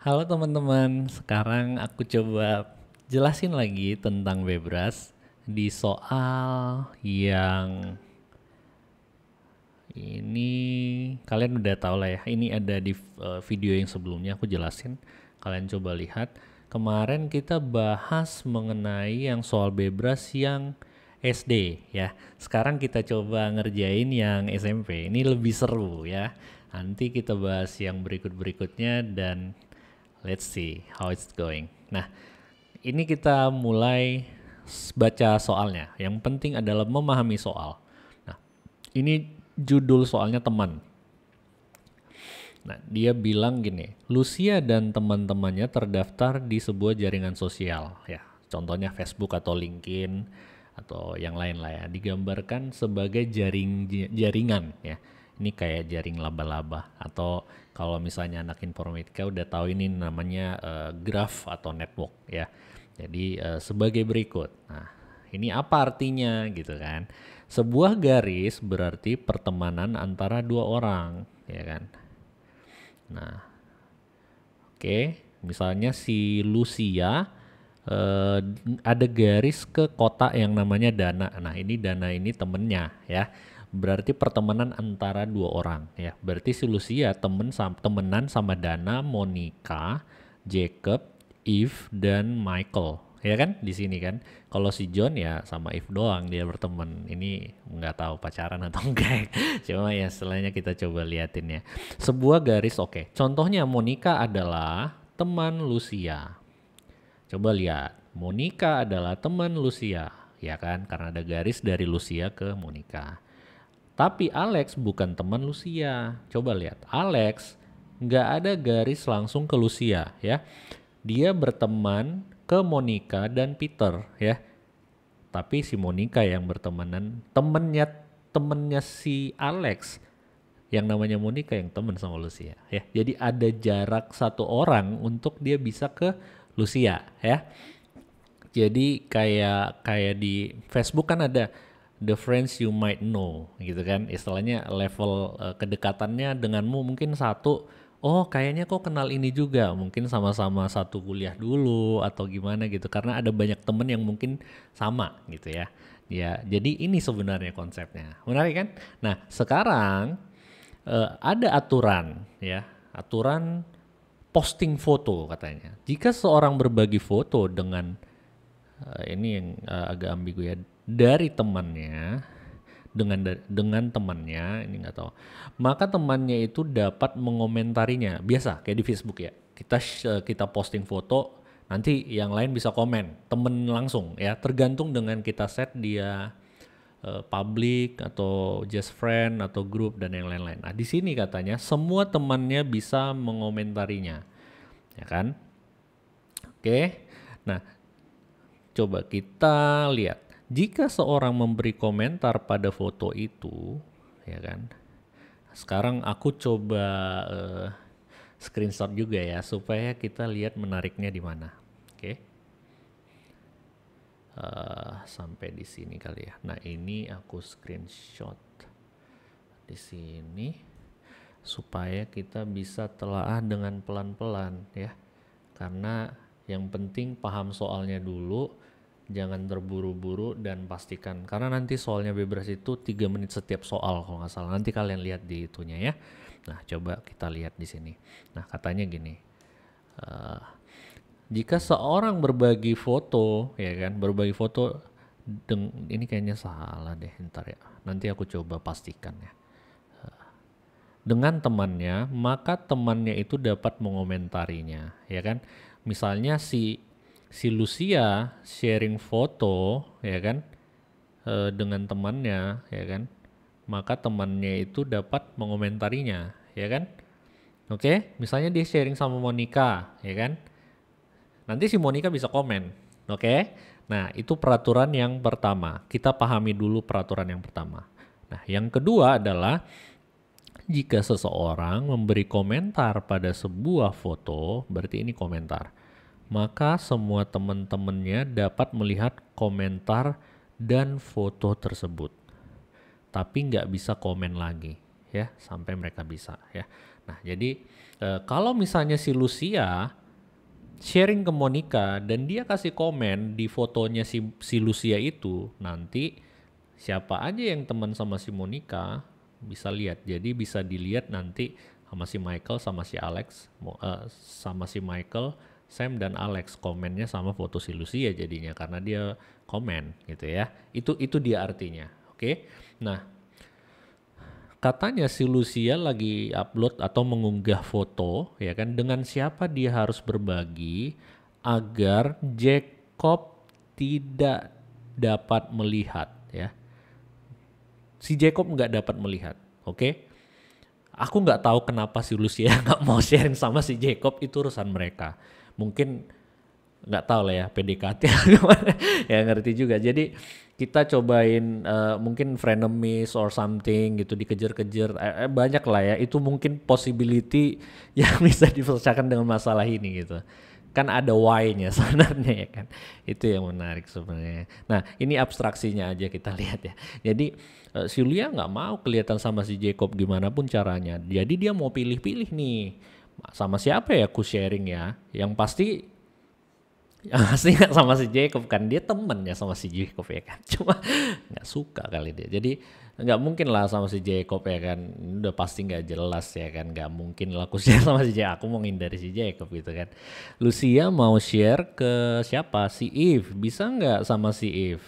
Halo teman-teman, sekarang aku coba jelasin lagi tentang bebras di soal yang ini kalian udah tahu lah ya. Ini ada di eh, video yang sebelumnya aku jelasin. Kalian coba lihat. Kemarin kita bahas mengenai yang soal bebras yang SD ya. Sekarang kita coba ngerjain yang SMP. Ini lebih seru ya. Nanti kita bahas yang berikut-berikutnya dan Let's see how it's going. Nah, ini kita mulai baca soalnya. Yang penting adalah memahami soal. Nah, ini judul soalnya teman. Nah, dia bilang gini, Lucia dan teman-temannya terdaftar di sebuah jaringan sosial, ya. Contohnya Facebook atau LinkedIn atau yang lain lah ya. Digambarkan sebagai jaring jaringan ya. Ini kayak jaring laba-laba atau kalau misalnya anak informatika udah tahu ini namanya uh, graph atau network ya. Jadi uh, sebagai berikut. Nah, ini apa artinya gitu kan? Sebuah garis berarti pertemanan antara dua orang, ya kan? Nah, oke, okay. misalnya si Lucia uh, ada garis ke kota yang namanya Dana. Nah, ini Dana ini temennya ya berarti pertemanan antara dua orang ya. Berarti si Lucia temen sam temenan sama Dana, Monica, Jacob, Eve dan Michael ya kan di sini kan kalau si John ya sama Eve doang dia berteman ini nggak tahu pacaran atau enggak cuma ya selainnya kita coba liatin ya sebuah garis oke okay. contohnya Monica adalah teman Lucia coba lihat Monica adalah teman Lucia ya kan karena ada garis dari Lucia ke Monica tapi Alex bukan teman Lucia. Coba lihat, Alex nggak ada garis langsung ke Lucia ya. Dia berteman ke Monica dan Peter ya. Tapi si Monica yang bertemanan temennya temennya si Alex yang namanya Monica yang teman sama Lucia ya. Jadi ada jarak satu orang untuk dia bisa ke Lucia ya. Jadi kayak kayak di Facebook kan ada the friends you might know gitu kan istilahnya level uh, kedekatannya denganmu mungkin satu oh kayaknya kok kenal ini juga mungkin sama-sama satu kuliah dulu atau gimana gitu karena ada banyak temen yang mungkin sama gitu ya ya jadi ini sebenarnya konsepnya menarik kan nah sekarang uh, ada aturan ya aturan posting foto katanya jika seorang berbagi foto dengan uh, ini yang uh, agak ambigu ya dari temannya dengan dengan temannya ini nggak tahu maka temannya itu dapat mengomentarinya biasa kayak di Facebook ya kita eh, kita posting foto nanti yang lain bisa komen temen langsung ya tergantung dengan kita set dia uh, public atau just friend atau grup dan yang lain-lain nah di sini katanya semua temannya bisa mengomentarinya ya kan oke nah coba kita lihat jika seorang memberi komentar pada foto itu, ya kan. Sekarang aku coba uh, screenshot juga ya supaya kita lihat menariknya di mana. Oke. Okay. Uh, eh, sampai di sini kali ya. Nah, ini aku screenshot di sini supaya kita bisa telaah dengan pelan-pelan ya. Karena yang penting paham soalnya dulu jangan terburu-buru dan pastikan karena nanti soalnya bebas itu tiga menit setiap soal kalau nggak salah nanti kalian lihat di itunya ya nah coba kita lihat di sini nah katanya gini uh, jika seorang berbagi foto ya kan berbagi foto deng ini kayaknya salah deh ntar ya nanti aku coba pastikan ya eh, dengan temannya maka temannya itu dapat mengomentarinya ya kan misalnya si si Lucia sharing foto ya kan e, dengan temannya ya kan maka temannya itu dapat mengomentarinya ya kan oke misalnya dia sharing sama Monica ya kan nanti si Monica bisa komen oke nah itu peraturan yang pertama kita pahami dulu peraturan yang pertama nah yang kedua adalah jika seseorang memberi komentar pada sebuah foto berarti ini komentar maka semua teman-temannya dapat melihat komentar dan foto tersebut. Tapi nggak bisa komen lagi ya sampai mereka bisa ya. Nah jadi e, kalau misalnya si Lucia sharing ke Monica dan dia kasih komen di fotonya si, si Lucia itu nanti siapa aja yang teman sama si Monica bisa lihat. Jadi bisa dilihat nanti sama si Michael sama si Alex eh, sama si Michael Sam dan Alex komennya sama foto si Lucia jadinya karena dia komen gitu ya. Itu itu dia artinya. Oke. Okay? Nah, katanya si Lucia lagi upload atau mengunggah foto ya kan dengan siapa dia harus berbagi agar Jacob tidak dapat melihat ya. Si Jacob nggak dapat melihat. Oke. Okay? Aku nggak tahu kenapa si Lucia nggak mau sharing sama si Jacob itu urusan mereka mungkin nggak tahu lah ya PDKT ya ngerti juga jadi kita cobain uh, mungkin frenemies or something gitu dikejar-kejar eh, eh, banyak lah ya itu mungkin possibility yang bisa diselesaikan dengan masalah ini gitu kan ada why-nya sebenarnya ya kan itu yang menarik sebenarnya nah ini abstraksinya aja kita lihat ya jadi uh, eh, Julia nggak mau kelihatan sama si Jacob gimana pun caranya jadi dia mau pilih-pilih nih sama siapa ya aku sharing ya yang pasti ya pasti nggak sama si Jacob kan dia temennya sama si Jacob ya kan cuma nggak suka kali dia jadi nggak mungkin lah sama si Jacob ya kan udah pasti nggak jelas ya kan nggak mungkin lah aku share sama si Jacob aku mau ngindari si Jacob gitu kan Lucia mau share ke siapa si Eve bisa nggak sama si Eve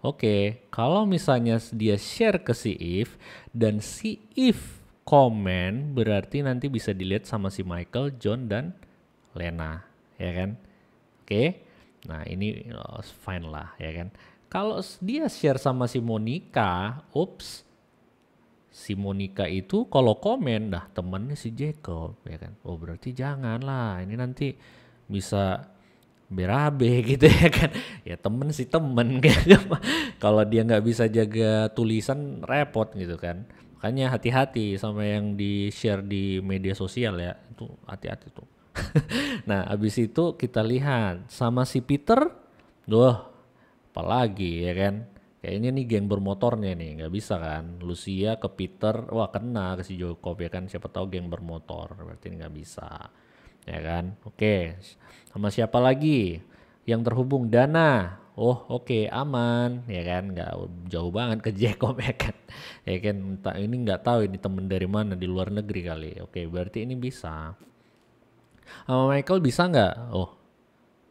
Oke, okay, kalau misalnya dia share ke si Eve dan si Eve komen berarti nanti bisa dilihat sama si Michael, John dan Lena, ya kan? Oke. Nah, ini oh, fine lah, ya kan? Kalau dia share sama si Monica, ups. Si Monica itu kalau komen, dah temennya si Jacob, ya kan? Oh, berarti janganlah. Ini nanti bisa berabe gitu ya kan ya temen sih temen gitu. kalau dia nggak bisa jaga tulisan repot gitu kan Makanya hati-hati sama yang di-share di media sosial ya. Itu hati-hati tuh. nah, habis itu kita lihat sama si Peter, doh apalagi ya kan. Kayaknya nih geng bermotornya nih, nggak bisa kan. Lucia ke Peter, wah kena ke si Joko ya kan. Siapa tahu geng bermotor, berarti nggak bisa. Ya kan, oke. Sama siapa lagi yang terhubung? Dana, oh oke okay, aman ya kan nggak jauh banget ke Jacob ya kan ya kan entah ini nggak tahu ini temen dari mana di luar negeri kali oke okay, berarti ini bisa sama Michael bisa nggak oh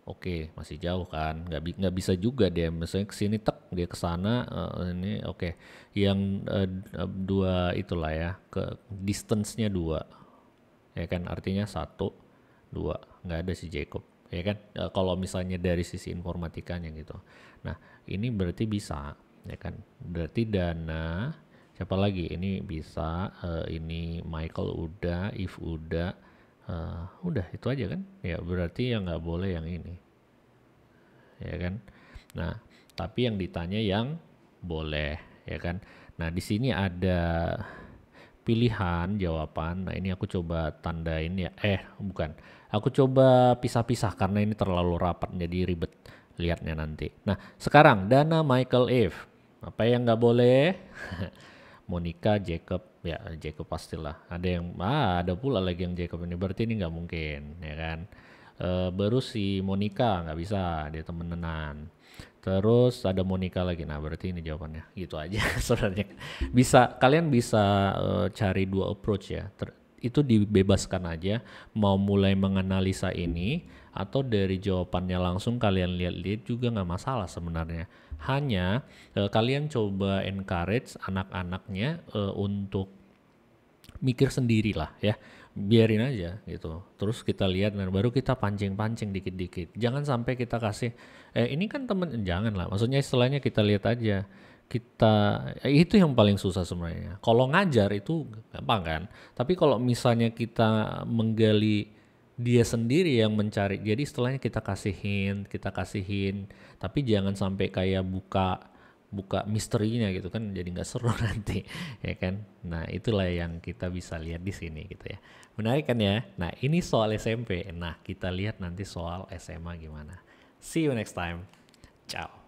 oke okay, masih jauh kan Gak, bi nggak bisa juga dia misalnya kesini tek dia kesana uh, eh, ini oke okay. yang uh, dua itulah ya ke distance-nya dua ya kan artinya satu dua nggak ada si Jacob ya kan e, kalau misalnya dari sisi informatikanya gitu nah ini berarti bisa ya kan berarti dana siapa lagi ini bisa e, ini Michael udah if udah e, udah itu aja kan ya berarti yang nggak boleh yang ini ya kan nah tapi yang ditanya yang boleh ya kan nah di sini ada pilihan jawaban. Nah, ini aku coba tandain ya. Eh, bukan. Aku coba pisah-pisah karena ini terlalu rapat jadi ribet lihatnya nanti. Nah, sekarang Dana Michael Eve. Apa yang nggak boleh? Monica Jacob ya Jacob pastilah ada yang ah ada pula lagi yang Jacob ini berarti ini nggak mungkin ya kan Eh, baru si Monica nggak bisa dia temenan terus ada Monica lagi nah berarti ini jawabannya gitu aja sebenarnya bisa kalian bisa uh, cari dua approach ya Ter itu dibebaskan aja mau mulai menganalisa ini atau dari jawabannya langsung kalian lihat-lihat juga nggak masalah sebenarnya hanya eh, kalian coba encourage anak-anaknya eh, untuk mikir sendirilah ya biarin aja gitu. Terus kita lihat dan nah, baru kita pancing-pancing dikit-dikit. Jangan sampai kita kasih eh ini kan temen jangan lah. Maksudnya istilahnya kita lihat aja. Kita eh, itu yang paling susah sebenarnya. Kalau ngajar itu gampang kan. Tapi kalau misalnya kita menggali dia sendiri yang mencari. Jadi istilahnya kita kasihin, kita kasihin. Tapi jangan sampai kayak buka buka misterinya gitu kan jadi nggak seru nanti ya kan nah itulah yang kita bisa lihat di sini gitu ya menarik kan ya nah ini soal SMP nah kita lihat nanti soal SMA gimana see you next time ciao